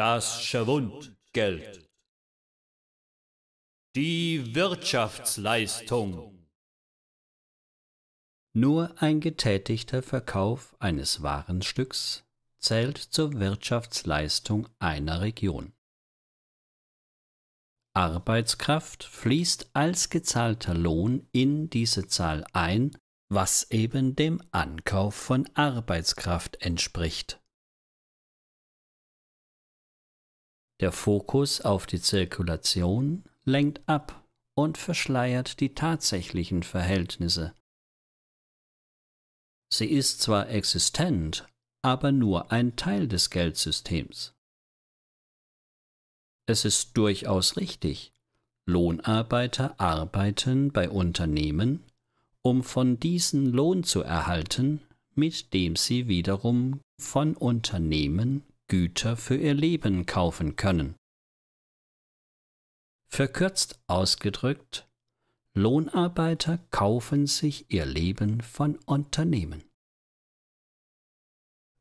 das Schwundgeld. Die Wirtschaftsleistung. Nur ein getätigter Verkauf eines Warenstücks zählt zur Wirtschaftsleistung einer Region. Arbeitskraft fließt als gezahlter Lohn in diese Zahl ein, was eben dem Ankauf von Arbeitskraft entspricht. Der Fokus auf die Zirkulation lenkt ab und verschleiert die tatsächlichen Verhältnisse. Sie ist zwar existent, aber nur ein Teil des Geldsystems. Es ist durchaus richtig, Lohnarbeiter arbeiten bei Unternehmen, um von diesen Lohn zu erhalten, mit dem sie wiederum von Unternehmen Güter für ihr Leben kaufen können. Verkürzt ausgedrückt, Lohnarbeiter kaufen sich ihr Leben von Unternehmen.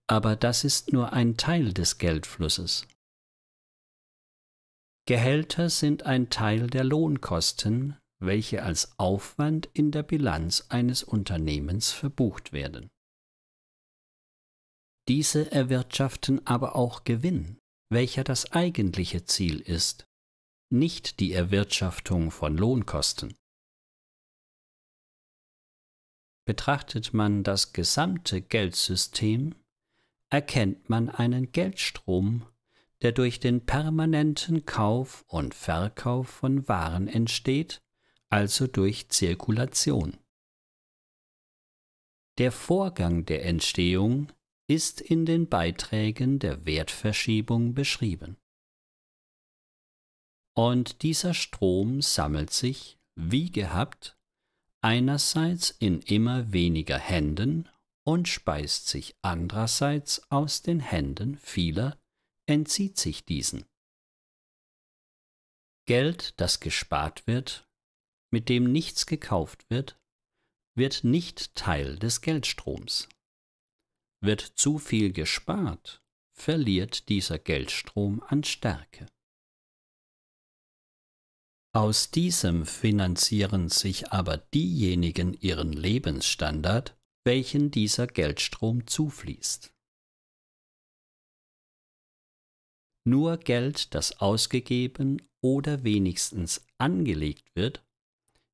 Aber das ist nur ein Teil des Geldflusses. Gehälter sind ein Teil der Lohnkosten, welche als Aufwand in der Bilanz eines Unternehmens verbucht werden. Diese erwirtschaften aber auch Gewinn, welcher das eigentliche Ziel ist, nicht die Erwirtschaftung von Lohnkosten. Betrachtet man das gesamte Geldsystem, erkennt man einen Geldstrom, der durch den permanenten Kauf und Verkauf von Waren entsteht, also durch Zirkulation. Der Vorgang der Entstehung ist in den Beiträgen der Wertverschiebung beschrieben. Und dieser Strom sammelt sich, wie gehabt, einerseits in immer weniger Händen und speist sich andererseits aus den Händen vieler, entzieht sich diesen. Geld, das gespart wird, mit dem nichts gekauft wird, wird nicht Teil des Geldstroms. Wird zu viel gespart, verliert dieser Geldstrom an Stärke. Aus diesem finanzieren sich aber diejenigen ihren Lebensstandard, welchen dieser Geldstrom zufließt. Nur Geld, das ausgegeben oder wenigstens angelegt wird,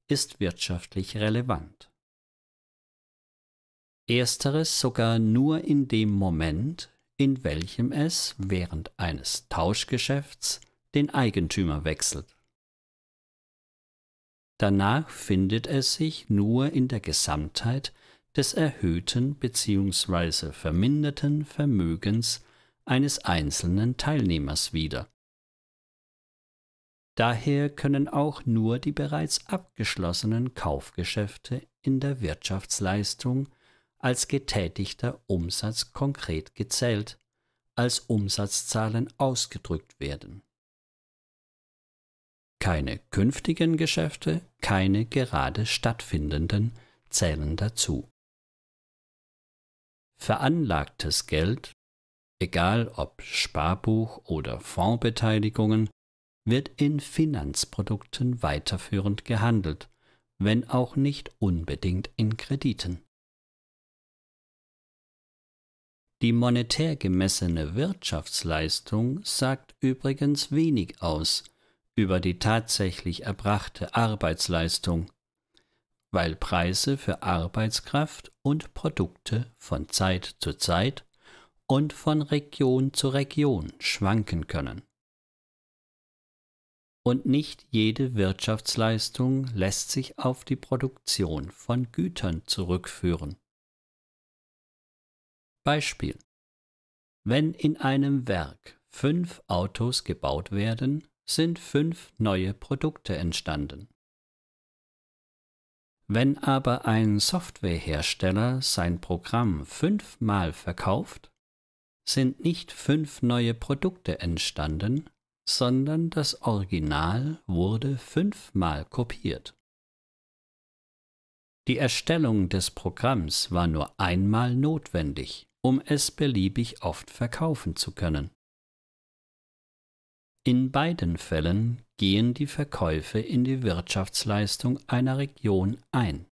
ist wirtschaftlich relevant ersteres sogar nur in dem Moment, in welchem es während eines Tauschgeschäfts den Eigentümer wechselt. Danach findet es sich nur in der Gesamtheit des erhöhten bzw. verminderten Vermögens eines einzelnen Teilnehmers wieder. Daher können auch nur die bereits abgeschlossenen Kaufgeschäfte in der Wirtschaftsleistung als getätigter Umsatz konkret gezählt, als Umsatzzahlen ausgedrückt werden. Keine künftigen Geschäfte, keine gerade stattfindenden zählen dazu. Veranlagtes Geld, egal ob Sparbuch oder Fondsbeteiligungen, wird in Finanzprodukten weiterführend gehandelt, wenn auch nicht unbedingt in Krediten. Die monetär gemessene Wirtschaftsleistung sagt übrigens wenig aus über die tatsächlich erbrachte Arbeitsleistung, weil Preise für Arbeitskraft und Produkte von Zeit zu Zeit und von Region zu Region schwanken können. Und nicht jede Wirtschaftsleistung lässt sich auf die Produktion von Gütern zurückführen. Beispiel. Wenn in einem Werk fünf Autos gebaut werden, sind fünf neue Produkte entstanden. Wenn aber ein Softwarehersteller sein Programm fünfmal verkauft, sind nicht fünf neue Produkte entstanden, sondern das Original wurde fünfmal kopiert. Die Erstellung des Programms war nur einmal notwendig um es beliebig oft verkaufen zu können. In beiden Fällen gehen die Verkäufe in die Wirtschaftsleistung einer Region ein.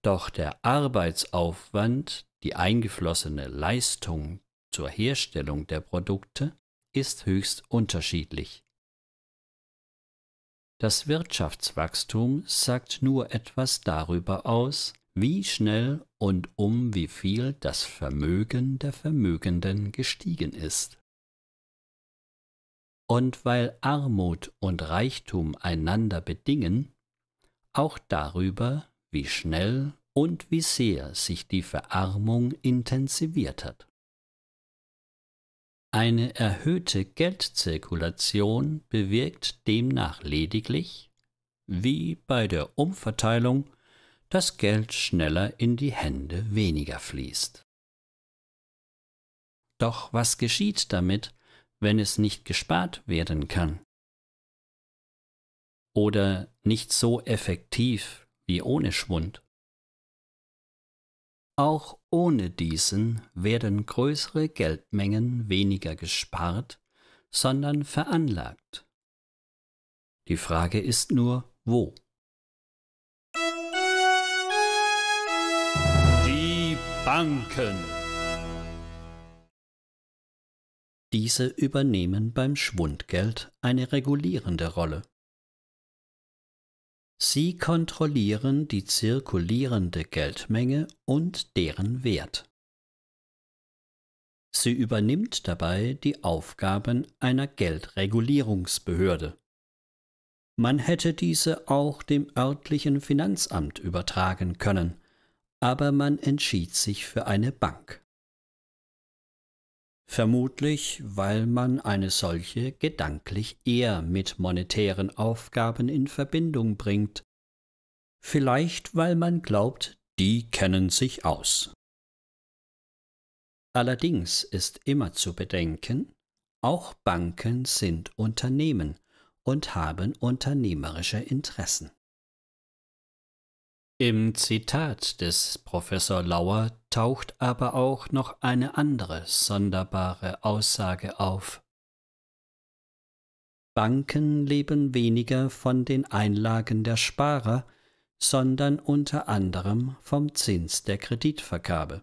Doch der Arbeitsaufwand, die eingeflossene Leistung zur Herstellung der Produkte ist höchst unterschiedlich. Das Wirtschaftswachstum sagt nur etwas darüber aus, wie schnell und um wie viel das Vermögen der Vermögenden gestiegen ist. Und weil Armut und Reichtum einander bedingen, auch darüber, wie schnell und wie sehr sich die Verarmung intensiviert hat. Eine erhöhte Geldzirkulation bewirkt demnach lediglich, wie bei der Umverteilung das Geld schneller in die Hände weniger fließt. Doch was geschieht damit, wenn es nicht gespart werden kann? Oder nicht so effektiv wie ohne Schwund? Auch ohne diesen werden größere Geldmengen weniger gespart, sondern veranlagt. Die Frage ist nur, wo? Gedanken. Diese übernehmen beim Schwundgeld eine regulierende Rolle. Sie kontrollieren die zirkulierende Geldmenge und deren Wert. Sie übernimmt dabei die Aufgaben einer Geldregulierungsbehörde. Man hätte diese auch dem örtlichen Finanzamt übertragen können, aber man entschied sich für eine Bank. Vermutlich, weil man eine solche gedanklich eher mit monetären Aufgaben in Verbindung bringt. Vielleicht, weil man glaubt, die kennen sich aus. Allerdings ist immer zu bedenken, auch Banken sind Unternehmen und haben unternehmerische Interessen. Im Zitat des Professor Lauer taucht aber auch noch eine andere sonderbare Aussage auf. Banken leben weniger von den Einlagen der Sparer, sondern unter anderem vom Zins der Kreditvergabe.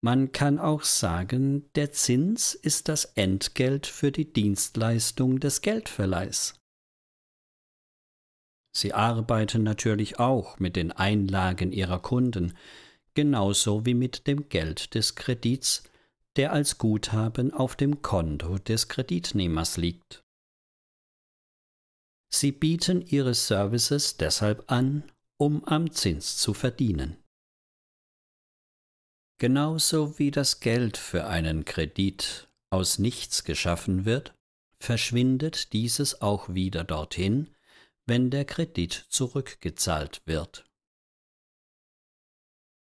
Man kann auch sagen, der Zins ist das Entgelt für die Dienstleistung des Geldverleihs. Sie arbeiten natürlich auch mit den Einlagen ihrer Kunden, genauso wie mit dem Geld des Kredits, der als Guthaben auf dem Konto des Kreditnehmers liegt. Sie bieten ihre Services deshalb an, um am Zins zu verdienen. Genauso wie das Geld für einen Kredit aus nichts geschaffen wird, verschwindet dieses auch wieder dorthin, wenn der Kredit zurückgezahlt wird.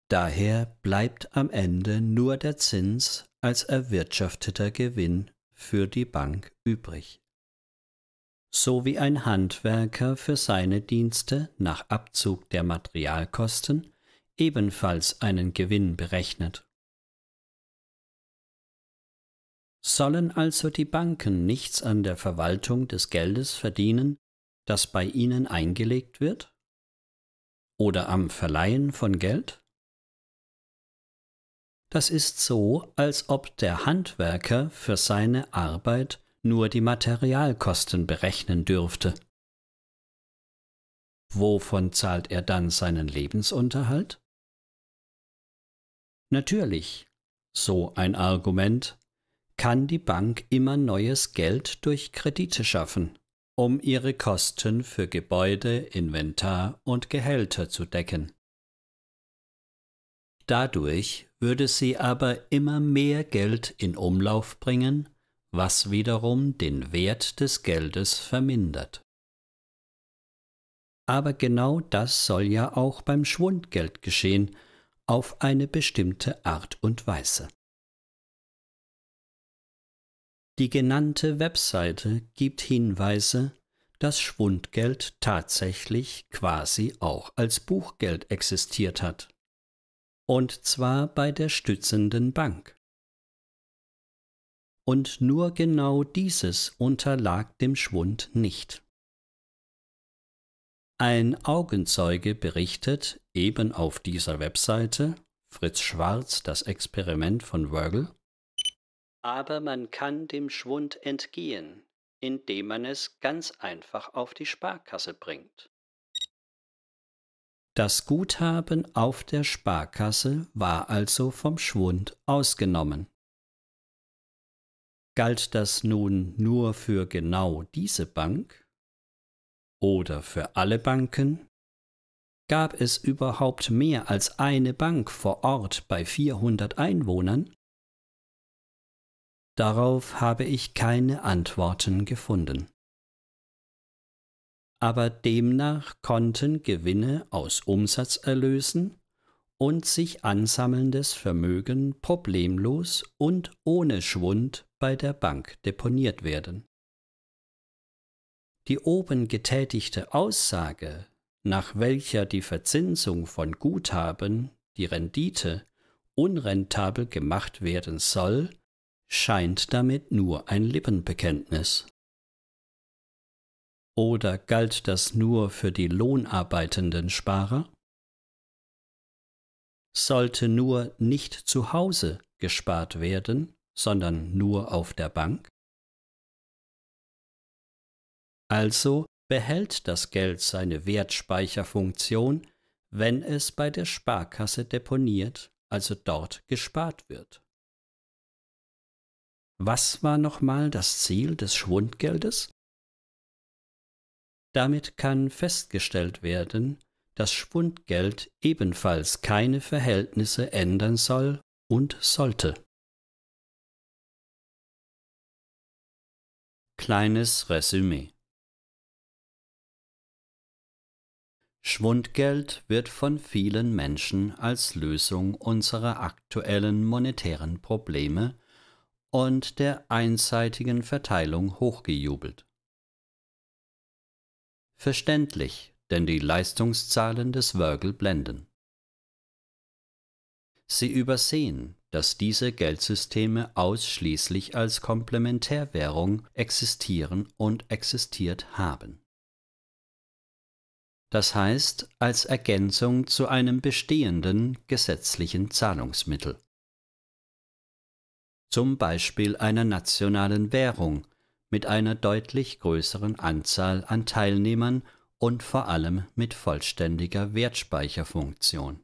Daher bleibt am Ende nur der Zins als erwirtschafteter Gewinn für die Bank übrig. So wie ein Handwerker für seine Dienste nach Abzug der Materialkosten ebenfalls einen Gewinn berechnet. Sollen also die Banken nichts an der Verwaltung des Geldes verdienen, das bei Ihnen eingelegt wird? Oder am Verleihen von Geld? Das ist so, als ob der Handwerker für seine Arbeit nur die Materialkosten berechnen dürfte. Wovon zahlt er dann seinen Lebensunterhalt? Natürlich, so ein Argument, kann die Bank immer neues Geld durch Kredite schaffen um ihre Kosten für Gebäude, Inventar und Gehälter zu decken. Dadurch würde sie aber immer mehr Geld in Umlauf bringen, was wiederum den Wert des Geldes vermindert. Aber genau das soll ja auch beim Schwundgeld geschehen, auf eine bestimmte Art und Weise. Die genannte Webseite gibt Hinweise, dass Schwundgeld tatsächlich quasi auch als Buchgeld existiert hat. Und zwar bei der stützenden Bank. Und nur genau dieses unterlag dem Schwund nicht. Ein Augenzeuge berichtet eben auf dieser Webseite, Fritz Schwarz, das Experiment von Wörgl, aber man kann dem Schwund entgehen, indem man es ganz einfach auf die Sparkasse bringt. Das Guthaben auf der Sparkasse war also vom Schwund ausgenommen. Galt das nun nur für genau diese Bank oder für alle Banken? Gab es überhaupt mehr als eine Bank vor Ort bei 400 Einwohnern? Darauf habe ich keine Antworten gefunden. Aber demnach konnten Gewinne aus Umsatzerlösen und sich ansammelndes Vermögen problemlos und ohne Schwund bei der Bank deponiert werden. Die oben getätigte Aussage, nach welcher die Verzinsung von Guthaben, die Rendite, unrentabel gemacht werden soll, scheint damit nur ein Lippenbekenntnis. Oder galt das nur für die lohnarbeitenden Sparer? Sollte nur nicht zu Hause gespart werden, sondern nur auf der Bank? Also behält das Geld seine Wertspeicherfunktion, wenn es bei der Sparkasse deponiert, also dort gespart wird. Was war nochmal das Ziel des Schwundgeldes? Damit kann festgestellt werden, dass Schwundgeld ebenfalls keine Verhältnisse ändern soll und sollte. Kleines Resümee Schwundgeld wird von vielen Menschen als Lösung unserer aktuellen monetären Probleme und der einseitigen Verteilung hochgejubelt. Verständlich, denn die Leistungszahlen des Wörgel blenden. Sie übersehen, dass diese Geldsysteme ausschließlich als Komplementärwährung existieren und existiert haben. Das heißt, als Ergänzung zu einem bestehenden gesetzlichen Zahlungsmittel zum Beispiel einer nationalen Währung mit einer deutlich größeren Anzahl an Teilnehmern und vor allem mit vollständiger Wertspeicherfunktion.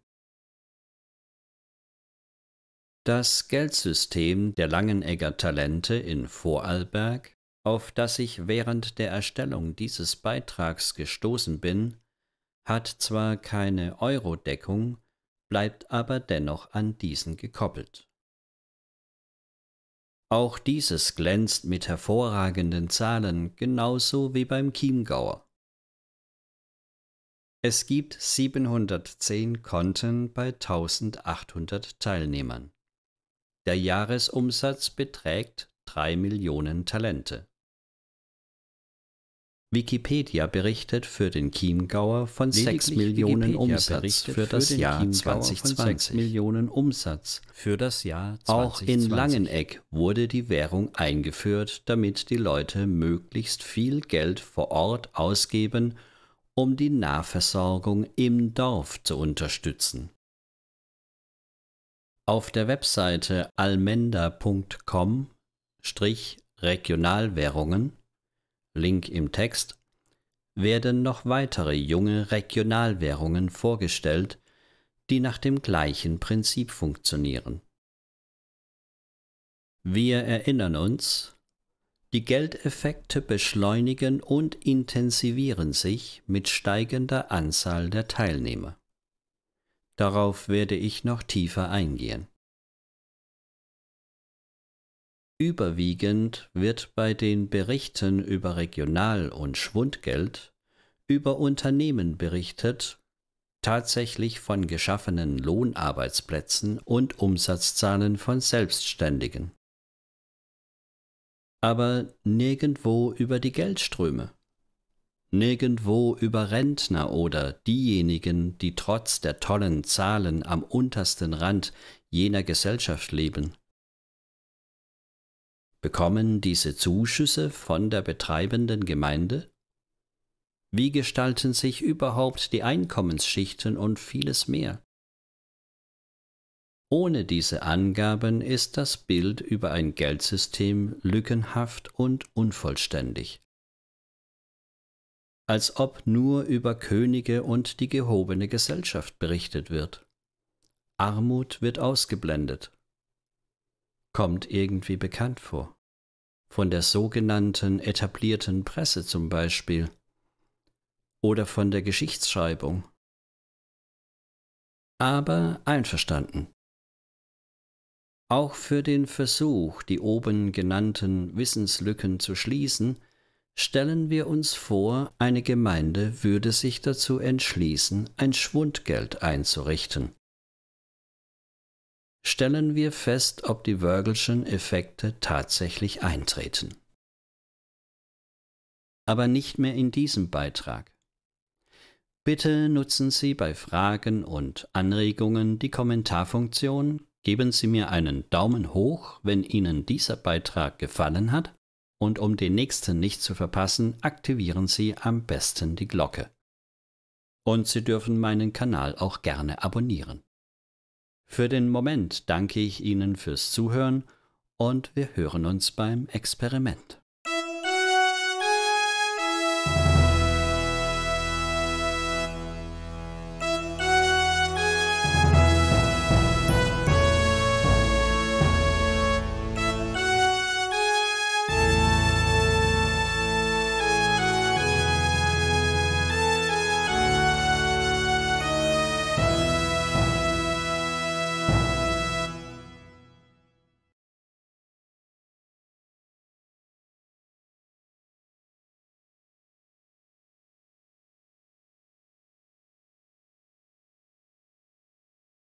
Das Geldsystem der Langenegger Talente in Vorarlberg, auf das ich während der Erstellung dieses Beitrags gestoßen bin, hat zwar keine Euro-Deckung, bleibt aber dennoch an diesen gekoppelt. Auch dieses glänzt mit hervorragenden Zahlen, genauso wie beim Chiemgauer. Es gibt 710 Konten bei 1800 Teilnehmern. Der Jahresumsatz beträgt 3 Millionen Talente. Wikipedia berichtet für den Chiemgauer von Lediglich 6 Millionen Umsatz für das, für, Jahr 2020. Millionen Umsatz für das Jahr 2020. Auch in Langeneck wurde die Währung eingeführt, damit die Leute möglichst viel Geld vor Ort ausgeben, um die Nahversorgung im Dorf zu unterstützen. Auf der Webseite almenda.com-regionalwährungen Link im Text, werden noch weitere junge Regionalwährungen vorgestellt, die nach dem gleichen Prinzip funktionieren. Wir erinnern uns, die Geldeffekte beschleunigen und intensivieren sich mit steigender Anzahl der Teilnehmer. Darauf werde ich noch tiefer eingehen. Überwiegend wird bei den Berichten über Regional- und Schwundgeld über Unternehmen berichtet, tatsächlich von geschaffenen Lohnarbeitsplätzen und Umsatzzahlen von Selbstständigen. Aber nirgendwo über die Geldströme, nirgendwo über Rentner oder diejenigen, die trotz der tollen Zahlen am untersten Rand jener Gesellschaft leben Bekommen diese Zuschüsse von der betreibenden Gemeinde? Wie gestalten sich überhaupt die Einkommensschichten und vieles mehr? Ohne diese Angaben ist das Bild über ein Geldsystem lückenhaft und unvollständig. Als ob nur über Könige und die gehobene Gesellschaft berichtet wird. Armut wird ausgeblendet. Kommt irgendwie bekannt vor von der sogenannten etablierten Presse zum Beispiel oder von der Geschichtsschreibung. Aber einverstanden. Auch für den Versuch, die oben genannten Wissenslücken zu schließen, stellen wir uns vor, eine Gemeinde würde sich dazu entschließen, ein Schwundgeld einzurichten stellen wir fest, ob die Wörgelschen Effekte tatsächlich eintreten. Aber nicht mehr in diesem Beitrag. Bitte nutzen Sie bei Fragen und Anregungen die Kommentarfunktion, geben Sie mir einen Daumen hoch, wenn Ihnen dieser Beitrag gefallen hat, und um den nächsten nicht zu verpassen, aktivieren Sie am besten die Glocke. Und Sie dürfen meinen Kanal auch gerne abonnieren. Für den Moment danke ich Ihnen fürs Zuhören und wir hören uns beim Experiment.